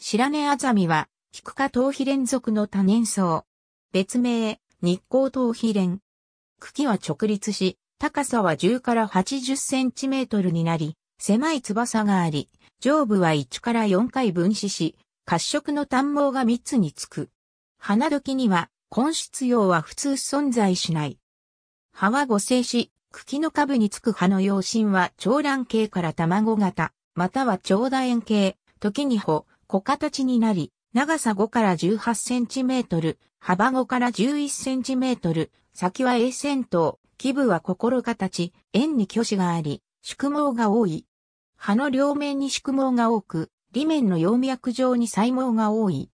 白根アザミは、キク頭皮連続の多年草。別名、日光頭皮連。茎は直立し、高さは10から80センチメートルになり、狭い翼があり、上部は1から4回分子し、褐色の短毛が3つにつく。花時には、根質葉は普通存在しない。葉は五星し、茎の下部につく葉の葉心は長卵形から卵型、または長楕円形、時に穂、小形になり、長さ5から18センチメートル、幅5から11センチメートル、先は A 線頭、基部は心形、円に虚子があり、縮毛が多い。葉の両面に縮毛が多く、裏面の葉脈状に細毛が多い。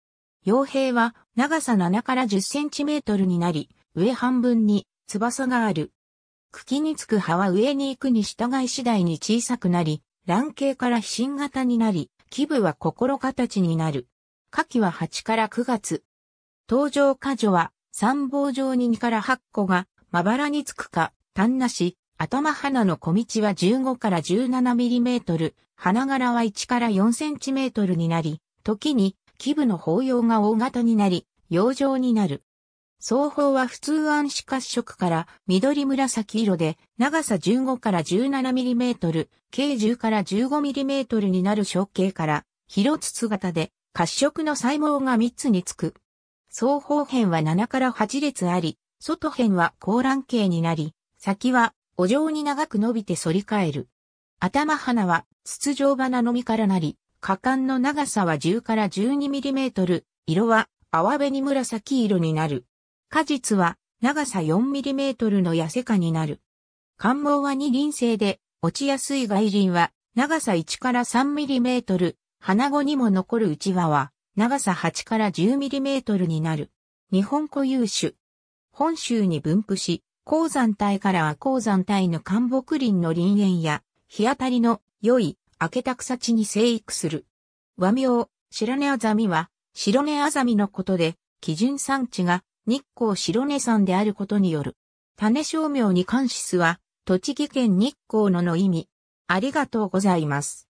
傭兵は長さ7から10センチメートルになり、上半分に翼がある。茎につく葉は上に行くに従い次第に小さくなり、卵形から飛信型になり、気部は心形になる。夏季は8から9月。登場果樹は参謀上に2から8個がまばらにつくか、単なし、頭花の小道は15から17ミリメートル、花柄は1から4センチメートルになり、時に、気部の包葉が大型になり、養生になる。双方は普通暗視褐色から緑紫色で長さ15から 17mm、計10から 15mm になる小径から広筒型で褐色の細胞が3つにつく。双方辺は7から8列あり、外辺は高卵形になり、先はお状に長く伸びて反り返る。頭花は筒状花の実からなり、果敢の長さは10から 12mm、色は泡紅紫色になる。果実は長さ 4mm の痩せ果になる。関毛は二輪性で、落ちやすい外輪は長さ1から 3mm、花子にも残る内輪は長さ8から 10mm になる。日本固有種。本州に分布し、鉱山帯からは鉱山帯の干木林の林園や、日当たりの良い明けた草地に生育する。和名、白根アザミは、白根アザミのことで、基準産地が日光白根山であることによる。種商名に関しすは、栃木県日光のの意味。ありがとうございます。